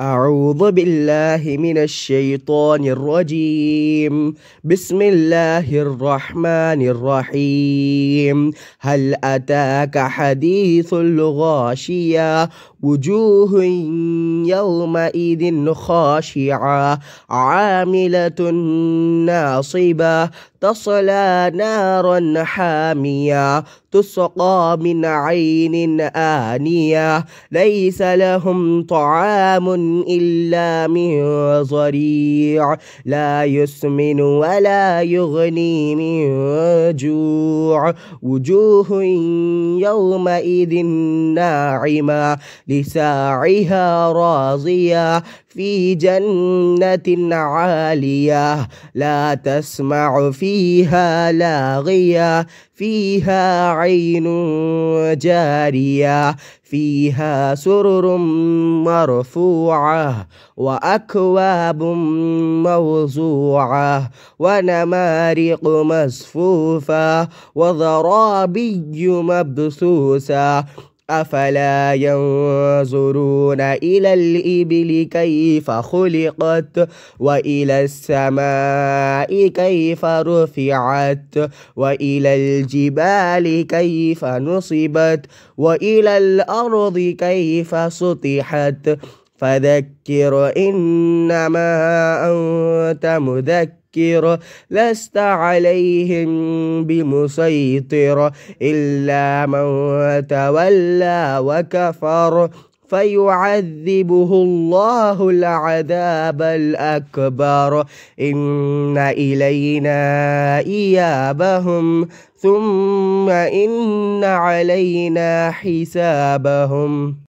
أعوذ بالله من الشيطان الرجيم بسم الله الرحمن الرحيم هل أتاك حديث الغاشية وجوه يومئذ خاشعة عاملة ناصبة تصلى نارا حامية تسقى من عين آنية ليس لهم طعام إلا من ضريع لا يسمن ولا يغني من جوع وجوه يومئذ ناعمة لساعها راضية في جنة عالية لا تسمع فيها لاغية فيها عين جارية فيها سرر مرفوعة وأكواب موزوعة ونمارق مسفوفة وضرابي مبثوثة أفلا ينظرون إلى الإبل كيف خلقت وإلى السماء كيف رفعت وإلى الجبال كيف نصبت وإلى الأرض كيف سطحت فذكر إنما أنت مذكر لست عليهم بمسيطر إلا من تولى وكفر فيعذبه الله العذاب الأكبر إن إلينا إيابهم ثم إن علينا حسابهم